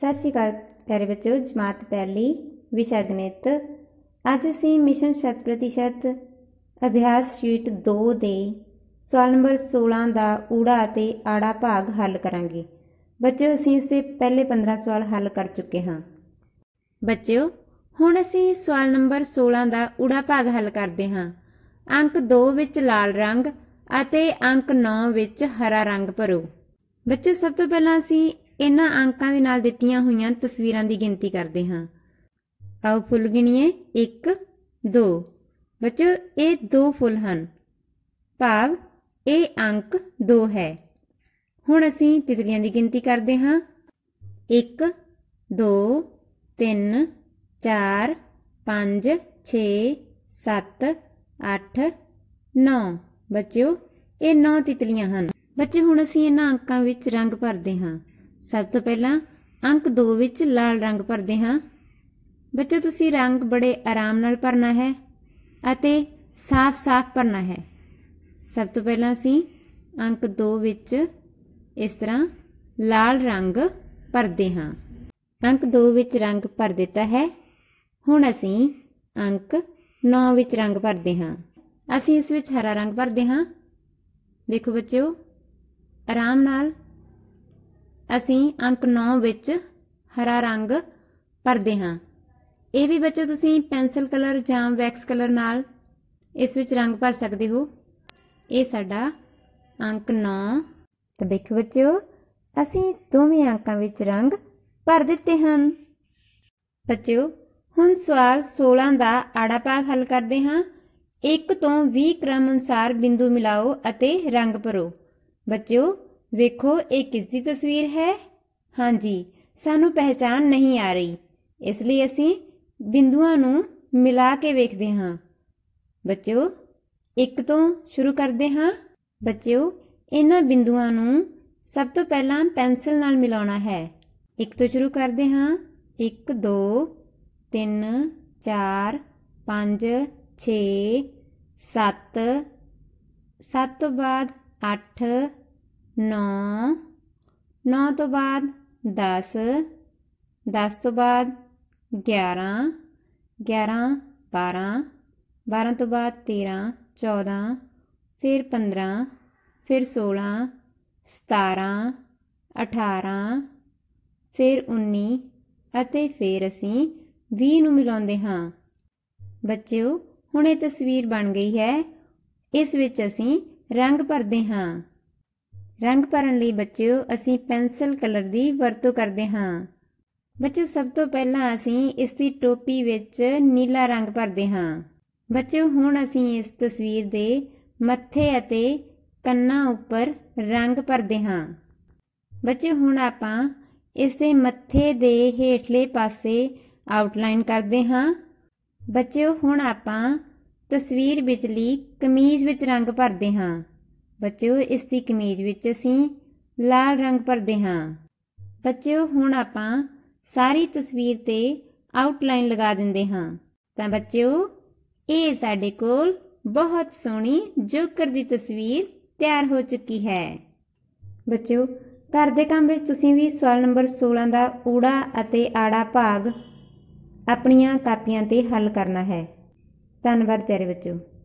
ਸਤਿ ਸ਼੍ਰੀ ਅਕਾਲ ਪਿਆਰੇ ਬੱਚਿਓ ਜਮਾਤ ਪਹਿਲੀ ਵਿਸ਼ਾ ਗਣਿਤ ਅੱਜ ਅਸੀਂ ਮਿਸ਼ਨ 100% ਅਭਿਆਸ ਸ਼ੀਟ 2 ਦੇ ਸਵਾਲ ਨੰਬਰ 16 ਦਾ ਊੜਾ ਅਤੇ ਆੜਾ ਭਾਗ ਹੱਲ ਕਰਾਂਗੇ ਬੱਚਿਓ ਅਸੀਂ ਇਸ ਦੇ ਪਹਿਲੇ 15 ਸਵਾਲ ਹੱਲ ਕਰ ਚੁੱਕੇ ਹਾਂ ਬੱਚਿਓ ਹੁਣ ਅਸੀਂ ਸਵਾਲ ਨੰਬਰ 16 ਦਾ ਊੜਾ ਭਾਗ ਹੱਲ ਕਰਦੇ ਹਾਂ ਅੰਕ 2 ਵਿੱਚ ਲਾਲ ਰੰਗ ਅਤੇ ਅੰਕ 9 ਵਿੱਚ ਹਰਾ ਰੰਗ ਭਰੋ ਬੱਚਿਓ ਸਭ ਤੋਂ ਪਹਿਲਾਂ ਅਸੀਂ ਇਹਨਾਂ ਅੰਕਾਂ ਦੇ ਨਾਲ ਦਿੱਤੀਆਂ ਹੋਈਆਂ ਤਸਵੀਰਾਂ ਦੀ ਗਿਣਤੀ ਕਰਦੇ ਹਾਂ ਆਓ ਫੁੱਲ ਗਿਣੀਏ 1 2 ਬੱਚੋ ਇਹ ਦੋ ਫੁੱਲ ਹਨ ਭਾਵ ਇਹ ਅੰਕ 2 ਹੈ ਹੁਣ ਅਸੀਂ ਤਿਤਲੀਆਂ ਦੀ ਗਿਣਤੀ ਕਰਦੇ ਹਾਂ 1 2 3 4 5 6 7 8 9 ਬੱਚਿਓ ਇਹ 9 ਤਿਤਲੀਆਂ ਹਨ ਬੱਚੇ ਹੁਣ ਅਸੀਂ ਇਹਨਾਂ ਅੰਕਾਂ ਵਿੱਚ ਰੰਗ ਭਰਦੇ ਹਾਂ ਸਭ ਤੋਂ ਪਹਿਲਾਂ ਅੰਕ 2 ਵਿੱਚ ਲਾਲ ਰੰਗ ਭਰਦੇ ਹਾਂ ਬੱਚੇ ਤੁਸੀਂ ਰੰਗ ਬੜੇ ਆਰਾਮ ਨਾਲ ਭਰਨਾ ਹੈ ਅਤੇ ਸਾਫ਼-ਸਾਫ਼ ਭਰਨਾ ਹੈ ਸਭ ਤੋਂ ਪਹਿਲਾਂ ਅਸੀਂ ਅੰਕ 2 ਵਿੱਚ ਇਸ ਤਰ੍ਹਾਂ ਲਾਲ ਰੰਗ ਭਰਦੇ ਹਾਂ ਅੰਕ 2 ਵਿੱਚ ਰੰਗ ਭਰ ਦਿੱਤਾ ਹੈ ਹੁਣ ਅਸੀਂ ਅੰਕ 9 ਵਿੱਚ ਰੰਗ ਭਰਦੇ ਹਾਂ ਅਸੀਂ ਇਸ ਵਿੱਚ ਹਰਾ ਰੰਗ ਭਰਦੇ ਹਾਂ ਦੇਖੋ ਬੱਚਿਓ ਆਰਾਮ ਨਾਲ ਅਸੀਂ ਅੰਕ 9 ਵਿੱਚ ਹਰਾ ਰੰਗ ਭਰਦੇ ਹਾਂ ਇਹ ਵੀ ਬੱਚੇ ਤੁਸੀਂ ਪੈਨਸਲ ਕਲਰ ਜਾਂ ਵੈਕਸ ਕਲਰ ਨਾਲ ਇਸ ਵਿੱਚ ਰੰਗ ਭਰ ਸਕਦੇ ਹੋ ਇਹ ਸਾਡਾ ਅੰਕ 9 ਤਾਂ ਵੇਖੋ ਬੱਚਿਓ ਅਸੀਂ ਦੋਵੇਂ ਅੰਕਾਂ ਵਿੱਚ ਰੰਗ ਭਰ ਦਿੱਤੇ ਹਨ ਬੱਚਿਓ ਹੁਣ ਸਵਾਲ 16 ਦਾ ਆੜਾ ਭਾਗ ਹੱਲ ਕਰਦੇ ਹਾਂ 1 ਤੋਂ 20 ਕ੍ਰਮ ਅਨੁਸਾਰ ਬਿੰਦੂ ਮਿਲਾਓ ਅਤੇ ਰੰਗ ਭਰੋ ਬੱਚਿਓ ਵੇਖੋ ਇਹ ਕਿਸ ਦੀ ਤਸਵੀਰ ਹੈ ਹਾਂਜੀ ਸਾਨੂੰ ਪਹਿਚਾਨ ਨਹੀਂ ਆ ਰਹੀ ਇਸ ਲਈ ਅਸੀਂ ਬਿੰਦੂਆਂ ਨੂੰ ਮਿਲਾ ਕੇ ਵੇਖਦੇ ਹਾਂ ਬੱਚਿਓ ਇੱਕ ਤੋਂ ਸ਼ੁਰੂ ਕਰਦੇ ਹਾਂ ਬੱਚਿਓ ਇਹਨਾਂ ਬਿੰਦੂਆਂ ਨੂੰ ਸਭ ਤੋਂ ਪਹਿਲਾਂ ਪੈਨਸਲ ਨਾਲ ਮਿਲਾਉਣਾ ਹੈ ਇੱਕ ਤੋਂ ਸ਼ੁਰੂ ਕਰਦੇ ਹਾਂ 1 2 3 4 5 6 7 7 ਤੋਂ ਬਾਅਦ 8 9 9 ਤੋਂ ਬਾਅਦ 10 10 ਤੋਂ ਬਾਅਦ 11 11 12 12 ਤੋਂ ਬਾਅਦ 13 14 ਫਿਰ 15 ਫਿਰ 16 17 18 ਫਿਰ 19 ਅਤੇ ਫਿਰ ਅਸੀਂ 20 ਨੂੰ ਮਿਲਾਉਂਦੇ ਹਾਂ ਬੱਚਿਓ ਹੁਣ ਇਹ ਤਸਵੀਰ ਬਣ ਗਈ ਹੈ ਇਸ ਵਿੱਚ ਅਸੀਂ ਰੰਗ ਭਰਦੇ ਹਾਂ ਰੰਗ ਭਰਨ ਲਈ ਬੱਚਿਓ ਅਸੀਂ ਪੈਨਸਲ ਕਲਰ ਦੀ ਵਰਤੋਂ ਕਰਦੇ ਹਾਂ ਬੱਚਿਓ ਸਭ ਤੋਂ ਪਹਿਲਾਂ ਅਸੀਂ ਇਸ ਦੀ ਟੋਪੀ ਵਿੱਚ ਨੀਲਾ ਰੰਗ ਭਰਦੇ ਹਾਂ ਬੱਚਿਓ ਹੁਣ ਅਸੀਂ ਇਸ ਤਸਵੀਰ ਦੇ ਮੱਥੇ ਅਤੇ ਕੰਨਾਂ ਉੱਪਰ ਰੰਗ ਭਰਦੇ ਹਾਂ ਬੱਚਿਓ ਹੁਣ ਆਪਾਂ ਇਸ ਦੇ ਮੱਥੇ ਦੇ ਹੇਠਲੇ ਪਾਸੇ ਆਊਟਲਾਈਨ ਕਰਦੇ ਹਾਂ ਬੱਚਿਓ ਹੁਣ ਆਪਾਂ ਤਸਵੀਰ ਵਿੱਚਲੀ ਕਮੀਜ਼ ਵਿੱਚ ਰੰਗ ਭਰਦੇ ਹਾਂ ਬੱਚਿਓ ਇਸ ਦੀ ਕਮੀਜ਼ ਵਿੱਚ ਅਸੀਂ ਲਾਲ ਰੰਗ ਭਰਦੇ ਹਾਂ ਬੱਚਿਓ ਹੁਣ ਆਪਾਂ ਸਾਰੀ ਤਸਵੀਰ ਤੇ ਆਊਟਲਾਈਨ ਲਗਾ ਦਿੰਦੇ ਹਾਂ ਤਾਂ ਬੱਚਿਓ ਇਹ ਸਾਡੇ ਕੋਲ ਬਹੁਤ ਸੋਹਣੀ ਜੋਕਰ ਦੀ ਤਸਵੀਰ ਤਿਆਰ ਹੋ ਚੁੱਕੀ ਹੈ ਬੱਚਿਓ ਘਰ ਦੇ ਕੰਮ ਵਿੱਚ ਤੁਸੀਂ ਵੀ ਸਵਾਲ ਨੰਬਰ 16 ਦਾ ਊੜਾ ਅਤੇ ਆੜਾ ਭਾਗ ਆਪਣੀਆਂ ਕਾਪੀਆਂ ਤੇ ਹੱਲ ਕਰਨਾ ਹੈ ਧੰਨਵਾਦ ਪਿਆਰੇ ਬੱਚਿਓ